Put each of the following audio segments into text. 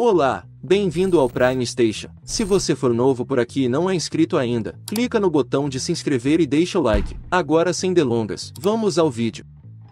Olá, bem-vindo ao Prime Station. Se você for novo por aqui e não é inscrito ainda, clica no botão de se inscrever e deixa o like. Agora sem delongas, vamos ao vídeo.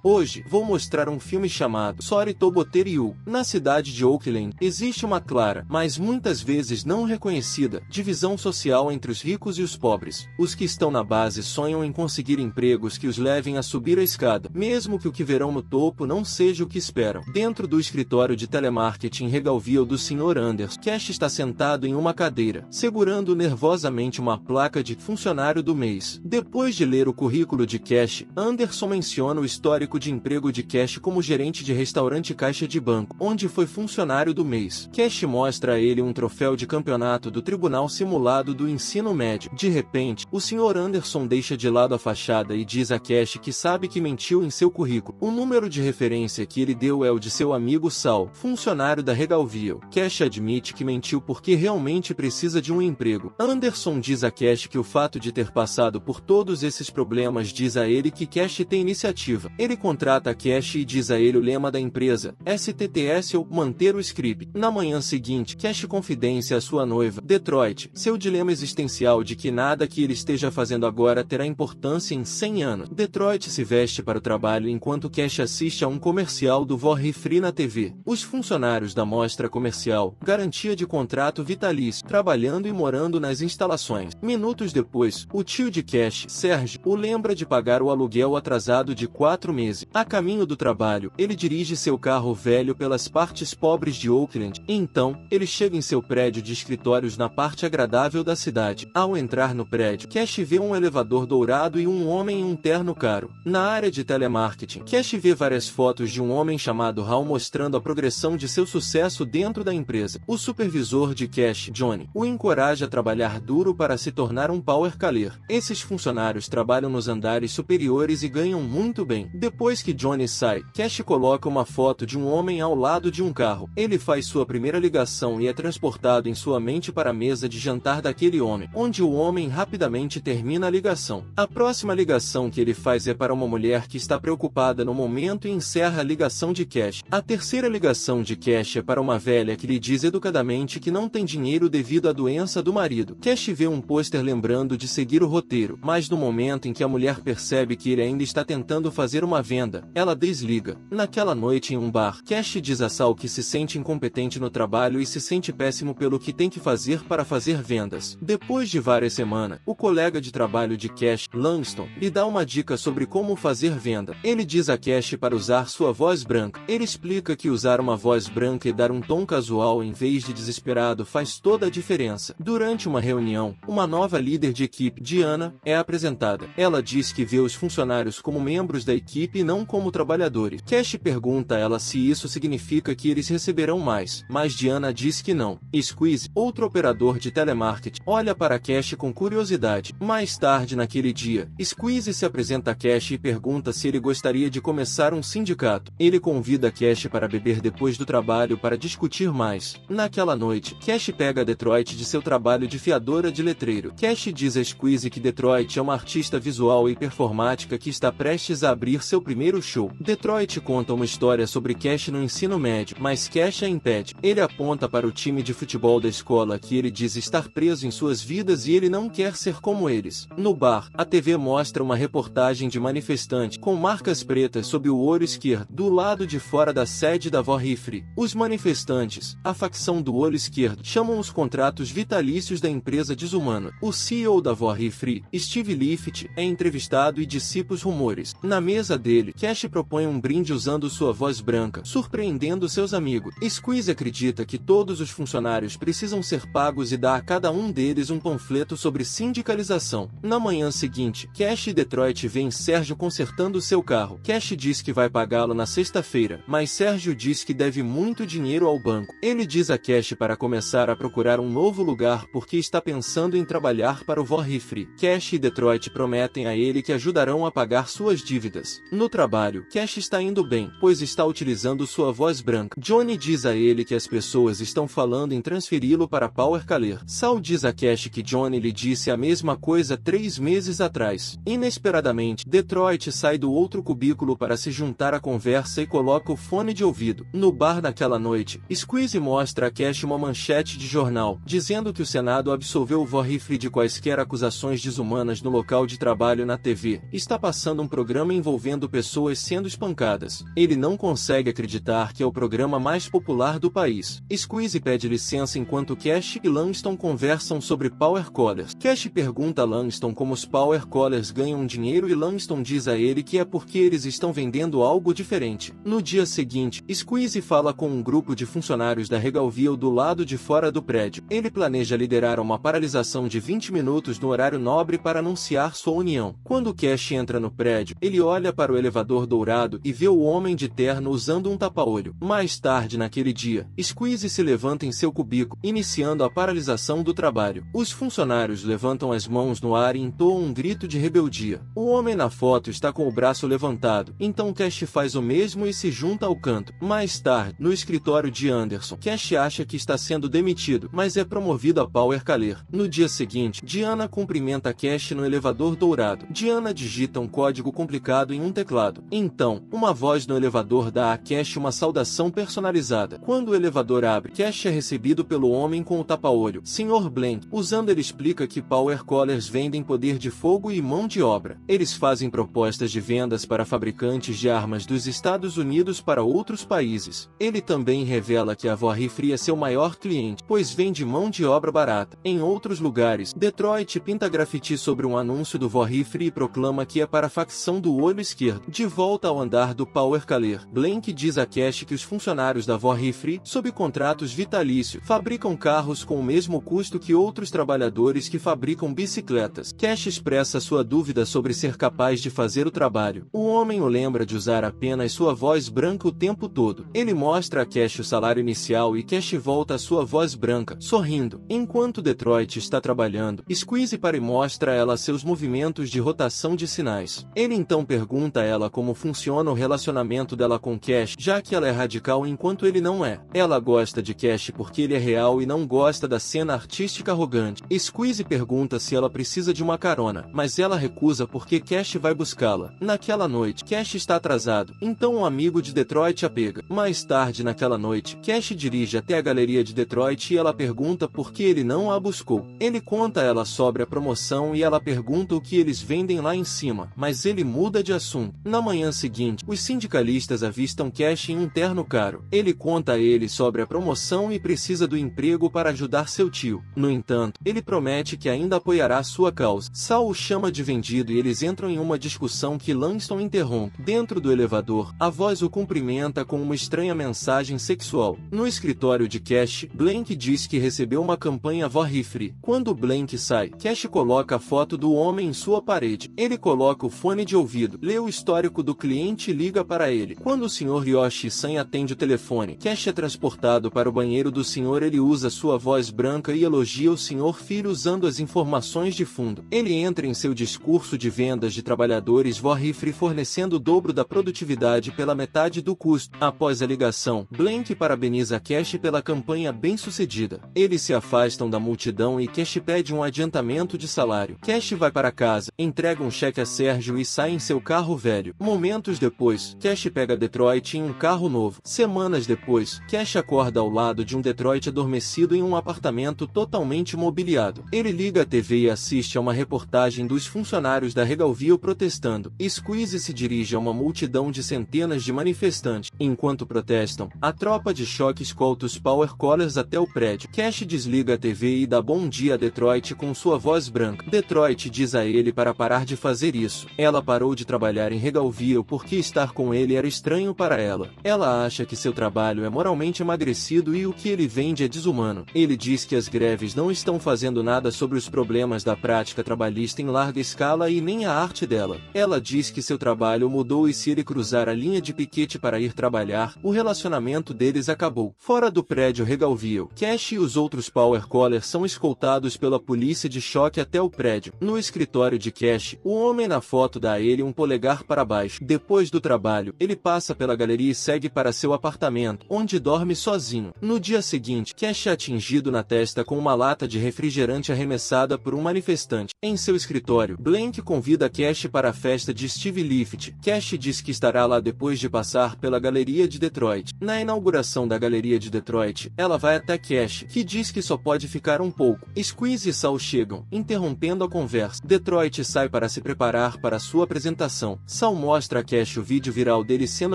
Hoje, vou mostrar um filme chamado Sorry Toboteryu. Na cidade de Oakland, existe uma clara, mas muitas vezes não reconhecida, divisão social entre os ricos e os pobres. Os que estão na base sonham em conseguir empregos que os levem a subir a escada, mesmo que o que verão no topo não seja o que esperam. Dentro do escritório de telemarketing regalvio do Sr. Anders, Cash está sentado em uma cadeira, segurando nervosamente uma placa de funcionário do mês. Depois de ler o currículo de Cash, Anderson menciona o histórico de Emprego de Cash como gerente de restaurante Caixa de Banco, onde foi funcionário do mês. Cash mostra a ele um troféu de campeonato do Tribunal Simulado do Ensino Médio. De repente, o Sr. Anderson deixa de lado a fachada e diz a Cash que sabe que mentiu em seu currículo. O número de referência que ele deu é o de seu amigo Sal, funcionário da Regalvio. Cash admite que mentiu porque realmente precisa de um emprego. Anderson diz a Cash que o fato de ter passado por todos esses problemas diz a ele que Cash tem iniciativa. Ele contrata Cash e diz a ele o lema da empresa, STTS ou manter o script. Na manhã seguinte, Cash confidencia a sua noiva, Detroit, seu dilema existencial de que nada que ele esteja fazendo agora terá importância em 100 anos. Detroit se veste para o trabalho enquanto Cash assiste a um comercial do Vó Free na TV. Os funcionários da mostra comercial, garantia de contrato vitalício, trabalhando e morando nas instalações. Minutos depois, o tio de Cash, Serge, o lembra de pagar o aluguel atrasado de quatro meses. 13. A caminho do trabalho, ele dirige seu carro velho pelas partes pobres de Oakland, então, ele chega em seu prédio de escritórios na parte agradável da cidade. Ao entrar no prédio, Cash vê um elevador dourado e um homem em um terno caro. Na área de telemarketing, Cash vê várias fotos de um homem chamado Hal mostrando a progressão de seu sucesso dentro da empresa. O supervisor de Cash, Johnny, o encoraja a trabalhar duro para se tornar um power caler. Esses funcionários trabalham nos andares superiores e ganham muito bem. Depois depois que Johnny sai, Cash coloca uma foto de um homem ao lado de um carro. Ele faz sua primeira ligação e é transportado em sua mente para a mesa de jantar daquele homem, onde o homem rapidamente termina a ligação. A próxima ligação que ele faz é para uma mulher que está preocupada no momento e encerra a ligação de Cash. A terceira ligação de Cash é para uma velha que lhe diz educadamente que não tem dinheiro devido à doença do marido. Cash vê um pôster lembrando de seguir o roteiro, mas no momento em que a mulher percebe que ele ainda está tentando fazer uma venda, ela desliga. Naquela noite em um bar, Cash diz a Sal que se sente incompetente no trabalho e se sente péssimo pelo que tem que fazer para fazer vendas. Depois de várias semanas, o colega de trabalho de Cash, Langston, lhe dá uma dica sobre como fazer venda. Ele diz a Cash para usar sua voz branca. Ele explica que usar uma voz branca e dar um tom casual em vez de desesperado faz toda a diferença. Durante uma reunião, uma nova líder de equipe, Diana, é apresentada. Ela diz que vê os funcionários como membros da equipe e não como trabalhadores. Cash pergunta a ela se isso significa que eles receberão mais, mas Diana diz que não. Squeeze, outro operador de telemarketing, olha para Cash com curiosidade. Mais tarde naquele dia, Squeeze se apresenta a Cash e pergunta se ele gostaria de começar um sindicato. Ele convida Cash para beber depois do trabalho para discutir mais. Naquela noite, Cash pega Detroit de seu trabalho de fiadora de letreiro. Cash diz a Squeeze que Detroit é uma artista visual e performática que está prestes a abrir seu primeiro show. Detroit conta uma história sobre Cash no ensino médio, mas Cash a é impede. Ele aponta para o time de futebol da escola que ele diz estar preso em suas vidas e ele não quer ser como eles. No bar, a TV mostra uma reportagem de manifestante com marcas pretas sob o olho esquerdo, do lado de fora da sede da Vó Rifre. Os manifestantes, a facção do olho esquerdo, chamam os contratos vitalícios da empresa desumana. O CEO da Vó Rifre, Steve Lift, é entrevistado e dissipa os rumores. Na mesa dele, dele. Cash propõe um brinde usando sua voz branca, surpreendendo seus amigos. Squeeze acredita que todos os funcionários precisam ser pagos e dá a cada um deles um panfleto sobre sindicalização. Na manhã seguinte, Cash e Detroit veem Sérgio consertando seu carro. Cash diz que vai pagá-lo na sexta-feira, mas Sérgio diz que deve muito dinheiro ao banco. Ele diz a Cash para começar a procurar um novo lugar porque está pensando em trabalhar para o Vorrifre. Cash e Detroit prometem a ele que ajudarão a pagar suas dívidas. No no trabalho, Cash está indo bem, pois está utilizando sua voz branca. Johnny diz a ele que as pessoas estão falando em transferi-lo para Power Caler. Sal diz a Cash que Johnny lhe disse a mesma coisa três meses atrás. Inesperadamente, Detroit sai do outro cubículo para se juntar à conversa e coloca o fone de ouvido. No bar naquela noite, Squeeze mostra a Cash uma manchete de jornal, dizendo que o Senado absolveu Vorrifre de quaisquer acusações desumanas no local de trabalho na TV. Está passando um programa envolvendo pessoas sendo espancadas. Ele não consegue acreditar que é o programa mais popular do país. Squeeze pede licença enquanto Cash e Langston conversam sobre Power Collars. Cash pergunta a Langston como os Power Collars ganham dinheiro e Langston diz a ele que é porque eles estão vendendo algo diferente. No dia seguinte, Squeeze fala com um grupo de funcionários da Regalvio do lado de fora do prédio. Ele planeja liderar uma paralisação de 20 minutos no horário nobre para anunciar sua união. Quando Cash entra no prédio, ele olha para o elevador dourado e vê o homem de terno usando um tapa-olho. Mais tarde naquele dia, Squeeze se levanta em seu cubículo, iniciando a paralisação do trabalho. Os funcionários levantam as mãos no ar e entoam um grito de rebeldia. O homem na foto está com o braço levantado, então Cash faz o mesmo e se junta ao canto. Mais tarde, no escritório de Anderson, Cash acha que está sendo demitido, mas é promovido a Power Caler. No dia seguinte, Diana cumprimenta Cash no elevador dourado. Diana digita um código complicado em um teclado teclado. Então, uma voz no elevador dá a Cash uma saudação personalizada. Quando o elevador abre, Cash é recebido pelo homem com o tapa-olho, Sr. Blank. Usando ele explica que Power Collars vendem poder de fogo e mão de obra. Eles fazem propostas de vendas para fabricantes de armas dos Estados Unidos para outros países. Ele também revela que a Vorri Free é seu maior cliente, pois vende mão de obra barata. Em outros lugares, Detroit pinta grafite sobre um anúncio do Vorri Free e proclama que é para a facção do olho esquerdo. De volta ao andar do Power Caler, Blank diz a Cash que os funcionários da Vorrifre, sob contratos vitalícios, fabricam carros com o mesmo custo que outros trabalhadores que fabricam bicicletas. Cash expressa sua dúvida sobre ser capaz de fazer o trabalho. O homem o lembra de usar apenas sua voz branca o tempo todo. Ele mostra a Cash o salário inicial e Cash volta a sua voz branca, sorrindo. Enquanto Detroit está trabalhando, Squeeze para e mostra a ela seus movimentos de rotação de sinais. Ele então pergunta a ela como funciona o relacionamento dela com Cash, já que ela é radical enquanto ele não é. Ela gosta de Cash porque ele é real e não gosta da cena artística arrogante. Squeeze pergunta se ela precisa de uma carona, mas ela recusa porque Cash vai buscá-la. Naquela noite, Cash está atrasado, então um amigo de Detroit a pega. Mais tarde naquela noite, Cash dirige até a galeria de Detroit e ela pergunta por que ele não a buscou. Ele conta a ela sobre a promoção e ela pergunta o que eles vendem lá em cima, mas ele muda de assunto. Na manhã seguinte, os sindicalistas avistam Cash em um terno caro. Ele conta a ele sobre a promoção e precisa do emprego para ajudar seu tio. No entanto, ele promete que ainda apoiará sua causa. Sal o chama de vendido e eles entram em uma discussão que Langston interrompe. Dentro do elevador, a voz o cumprimenta com uma estranha mensagem sexual. No escritório de Cash, Blank diz que recebeu uma campanha vó rifle. Quando Blank sai, Cash coloca a foto do homem em sua parede. Ele coloca o fone de ouvido, lê o histórico do cliente e liga para ele. Quando o Sr. Yoshi-san atende o telefone, Cash é transportado para o banheiro do Sr. Ele usa sua voz branca e elogia o Sr. Filho usando as informações de fundo. Ele entra em seu discurso de vendas de trabalhadores Vorrifre fornecendo o dobro da produtividade pela metade do custo. Após a ligação, Blank parabeniza Cash pela campanha bem-sucedida. Eles se afastam da multidão e Cash pede um adiantamento de salário. Cash vai para casa, entrega um cheque a Sérgio e sai em seu carro velho. Momentos depois, Cash pega Detroit em um carro novo. Semanas depois, Cash acorda ao lado de um Detroit adormecido em um apartamento totalmente mobiliado. Ele liga a TV e assiste a uma reportagem dos funcionários da Regalvio protestando. Squeeze se dirige a uma multidão de centenas de manifestantes. Enquanto protestam, a tropa de choque escolta os Power Collars até o prédio. Cash desliga a TV e dá bom dia a Detroit com sua voz branca. Detroit diz a ele para parar de fazer isso. Ela parou de trabalhar em Regalvia o porquê estar com ele era estranho para ela. Ela acha que seu trabalho é moralmente emagrecido e o que ele vende é desumano. Ele diz que as greves não estão fazendo nada sobre os problemas da prática trabalhista em larga escala e nem a arte dela. Ela diz que seu trabalho mudou e se ele cruzar a linha de piquete para ir trabalhar, o relacionamento deles acabou. Fora do prédio Regalvio, Cash e os outros Power Collar são escoltados pela polícia de choque até o prédio. No escritório de Cash, o homem na foto dá a ele um polegar para para baixo. Depois do trabalho, ele passa pela galeria e segue para seu apartamento, onde dorme sozinho. No dia seguinte, Cash é atingido na testa com uma lata de refrigerante arremessada por um manifestante. Em seu escritório, Blank convida Cash para a festa de Steve Lift. Cash diz que estará lá depois de passar pela galeria de Detroit. Na inauguração da galeria de Detroit, ela vai até Cash, que diz que só pode ficar um pouco. Squeeze e Sal chegam, interrompendo a conversa. Detroit sai para se preparar para sua apresentação. Sal Sal mostra a Cash o vídeo viral dele sendo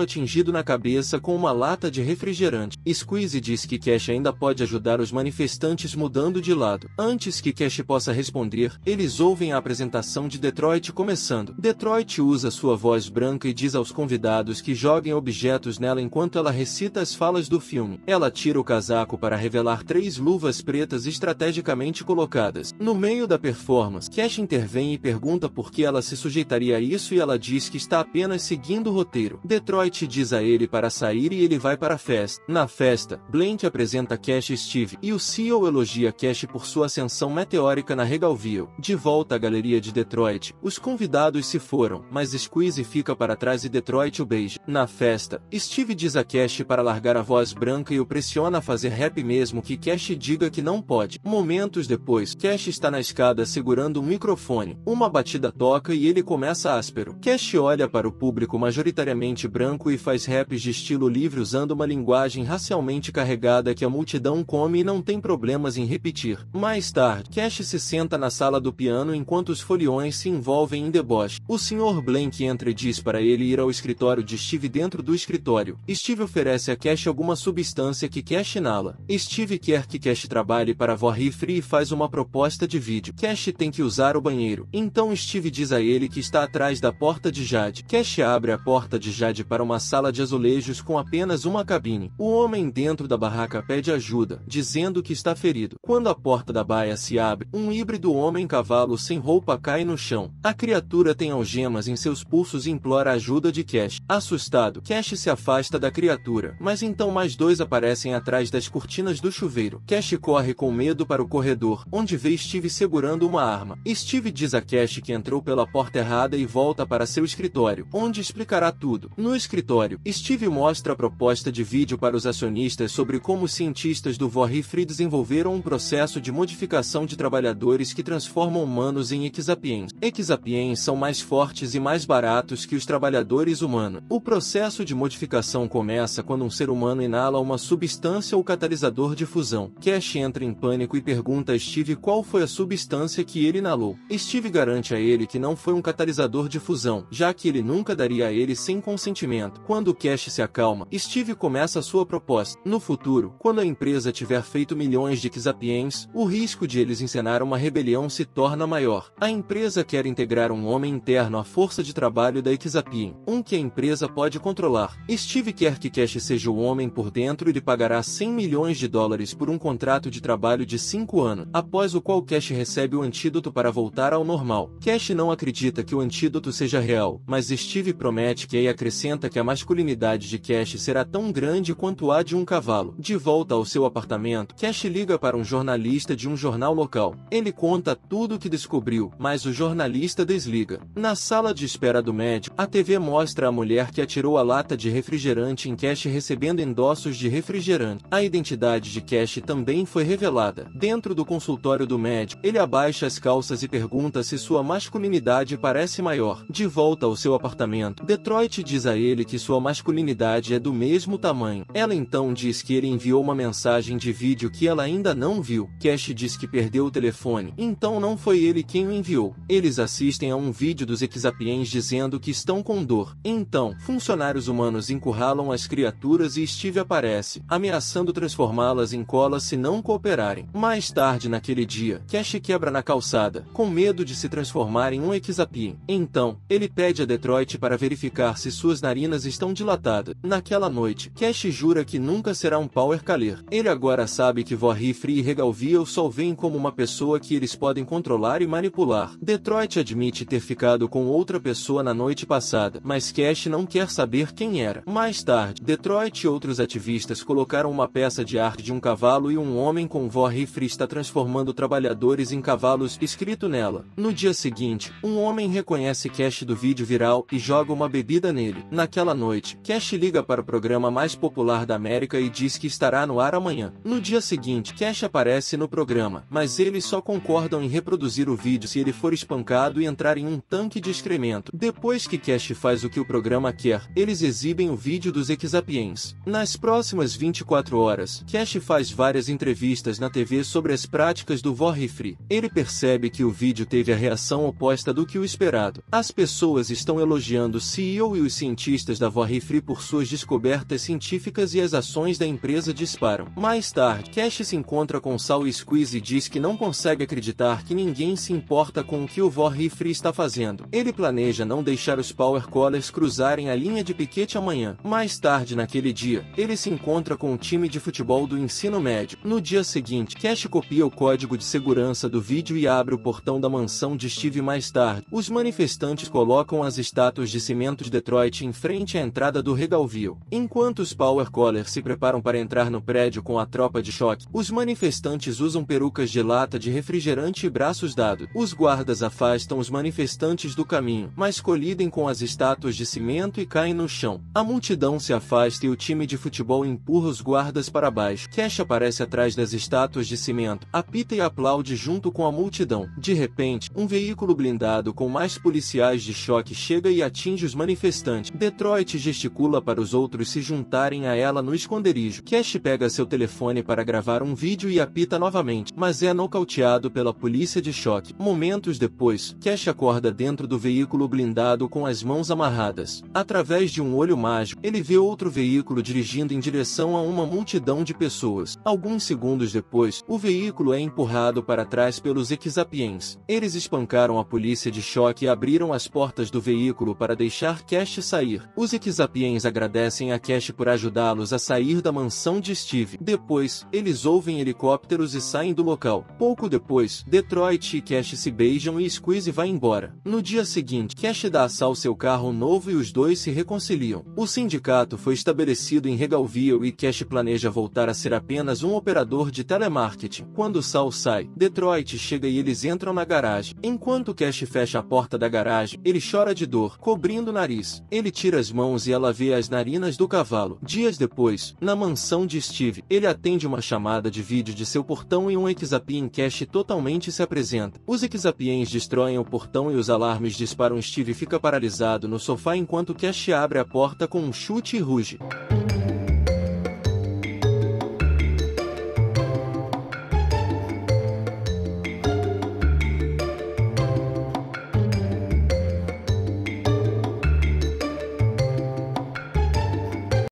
atingido na cabeça com uma lata de refrigerante. Squeeze diz que Cash ainda pode ajudar os manifestantes mudando de lado. Antes que Cash possa responder, eles ouvem a apresentação de Detroit começando. Detroit usa sua voz branca e diz aos convidados que joguem objetos nela enquanto ela recita as falas do filme. Ela tira o casaco para revelar três luvas pretas estrategicamente colocadas. No meio da performance, Cash intervém e pergunta por que ela se sujeitaria a isso e ela diz que está apenas seguindo o roteiro. Detroit diz a ele para sair e ele vai para a festa. Na festa, Blent apresenta Cash Steve, e o CEO elogia Cash por sua ascensão meteórica na Regalville. De volta à galeria de Detroit, os convidados se foram, mas Squeeze fica para trás e Detroit o beija. Na festa, Steve diz a Cash para largar a voz branca e o pressiona a fazer rap mesmo que Cash diga que não pode. Momentos depois, Cash está na escada segurando um microfone. Uma batida toca e ele começa áspero. Cash olha para o público majoritariamente branco e faz raps de estilo livre usando uma linguagem racialmente carregada que a multidão come e não tem problemas em repetir. Mais tarde, Cash se senta na sala do piano enquanto os foliões se envolvem em deboche. O Sr. Blank entra e diz para ele ir ao escritório de Steve dentro do escritório. Steve oferece a Cash alguma substância que Cash inala. Steve quer que Cash trabalhe para Vó Rifre e faz uma proposta de vídeo. Cash tem que usar o banheiro. Então Steve diz a ele que está atrás da porta de Jade. Cash abre a porta de Jade para uma sala de azulejos com apenas uma cabine. O homem dentro da barraca pede ajuda, dizendo que está ferido. Quando a porta da baia se abre, um híbrido homem-cavalo sem roupa cai no chão. A criatura tem algemas em seus pulsos e implora ajuda de Cash. Assustado, Cash se afasta da criatura, mas então mais dois aparecem atrás das cortinas do chuveiro. Cash corre com medo para o corredor, onde vê Steve segurando uma arma. Steve diz a Cash que entrou pela porta errada e volta para seu escritório escritório, onde explicará tudo. No escritório, Steve mostra a proposta de vídeo para os acionistas sobre como cientistas do Vorrifree desenvolveram um processo de modificação de trabalhadores que transformam humanos em exapiens. Exapiens são mais fortes e mais baratos que os trabalhadores humanos. O processo de modificação começa quando um ser humano inala uma substância ou catalisador de fusão. Cash entra em pânico e pergunta a Steve qual foi a substância que ele inalou. Steve garante a ele que não foi um catalisador de fusão, já que ele nunca daria a ele sem consentimento. Quando Cash se acalma, Steve começa sua proposta. No futuro, quando a empresa tiver feito milhões de Kizapiens, o risco de eles encenar uma rebelião se torna maior. A empresa quer integrar um homem interno à força de trabalho da Ikizapien, um que a empresa pode controlar. Steve quer que Cash seja o homem por dentro e lhe pagará 100 milhões de dólares por um contrato de trabalho de 5 anos, após o qual Cash recebe o antídoto para voltar ao normal. Cash não acredita que o antídoto seja real, mas Steve promete que e acrescenta que a masculinidade de Cash será tão grande quanto a de um cavalo. De volta ao seu apartamento, Cash liga para um jornalista de um jornal local. Ele conta tudo o que descobriu, mas o jornalista desliga. Na sala de espera do médico, a TV mostra a mulher que atirou a lata de refrigerante em Cash recebendo endossos de refrigerante. A identidade de Cash também foi revelada. Dentro do consultório do médico, ele abaixa as calças e pergunta se sua masculinidade parece maior. De volta ao seu apartamento. Detroit diz a ele que sua masculinidade é do mesmo tamanho. Ela então diz que ele enviou uma mensagem de vídeo que ela ainda não viu. Cash diz que perdeu o telefone, então não foi ele quem o enviou. Eles assistem a um vídeo dos Exapiens dizendo que estão com dor. Então, funcionários humanos encurralam as criaturas e Steve aparece, ameaçando transformá-las em colas se não cooperarem. Mais tarde naquele dia, Cash quebra na calçada, com medo de se transformar em um Exapien. Então, ele pede a Detroit para verificar se suas narinas estão dilatadas. Naquela noite, Cash jura que nunca será um Power Caler. Ele agora sabe que Vor e Regalvia o só veem como uma pessoa que eles podem controlar e manipular. Detroit admite ter ficado com outra pessoa na noite passada, mas Cash não quer saber quem era. Mais tarde, Detroit e outros ativistas colocaram uma peça de arte de um cavalo e um homem com Vor está transformando trabalhadores em cavalos escrito nela. No dia seguinte, um homem reconhece Cash do vídeo viral e joga uma bebida nele. Naquela noite, Cash liga para o programa mais popular da América e diz que estará no ar amanhã. No dia seguinte, Cash aparece no programa, mas eles só concordam em reproduzir o vídeo se ele for espancado e entrar em um tanque de excremento. Depois que Cash faz o que o programa quer, eles exibem o vídeo dos Exapiens. Nas próximas 24 horas, Cash faz várias entrevistas na TV sobre as práticas do Vorrifree. Ele percebe que o vídeo teve a reação oposta do que o esperado. As pessoas estão elogiando o CEO e os cientistas da Vorifree por suas descobertas científicas e as ações da empresa disparam. Mais tarde, Cash se encontra com Sal Squeeze e diz que não consegue acreditar que ninguém se importa com o que o Vorifree está fazendo. Ele planeja não deixar os Power Collars cruzarem a linha de piquete amanhã. Mais tarde naquele dia, ele se encontra com o time de futebol do ensino médio. No dia seguinte, Cash copia o código de segurança do vídeo e abre o portão da mansão de Steve mais tarde. Os manifestantes colocam as estátuas de cimento de Detroit em frente à entrada do Regalville. Enquanto os Power Collar se preparam para entrar no prédio com a tropa de choque, os manifestantes usam perucas de lata de refrigerante e braços dados. Os guardas afastam os manifestantes do caminho, mas colidem com as estátuas de cimento e caem no chão. A multidão se afasta e o time de futebol empurra os guardas para baixo. Cash aparece atrás das estátuas de cimento, apita e aplaude junto com a multidão. De repente, um veículo blindado com mais policiais de choque que chega e atinge os manifestantes. Detroit gesticula para os outros se juntarem a ela no esconderijo. Cash pega seu telefone para gravar um vídeo e apita novamente, mas é nocauteado pela polícia de choque. Momentos depois, Cash acorda dentro do veículo blindado com as mãos amarradas. Através de um olho mágico, ele vê outro veículo dirigindo em direção a uma multidão de pessoas. Alguns segundos depois, o veículo é empurrado para trás pelos Exapiens. Eles espancaram a polícia de choque e abriram as portas do veículo para deixar Cash sair. Os Xapiens agradecem a Cash por ajudá-los a sair da mansão de Steve. Depois, eles ouvem helicópteros e saem do local. Pouco depois, Detroit e Cash se beijam e Squeeze vai embora. No dia seguinte, Cash dá a Sal seu carro novo e os dois se reconciliam. O sindicato foi estabelecido em Regalville e Cash planeja voltar a ser apenas um operador de telemarketing. Quando Sal sai, Detroit chega e eles entram na garagem. Enquanto Cash fecha a porta da garagem, ele chora chora de dor, cobrindo o nariz. Ele tira as mãos e ela vê as narinas do cavalo. Dias depois, na mansão de Steve, ele atende uma chamada de vídeo de seu portão e um Exapien Cash totalmente se apresenta. Os Exapiens destroem o portão e os alarmes disparam. Steve fica paralisado no sofá enquanto Cash abre a porta com um chute e ruge.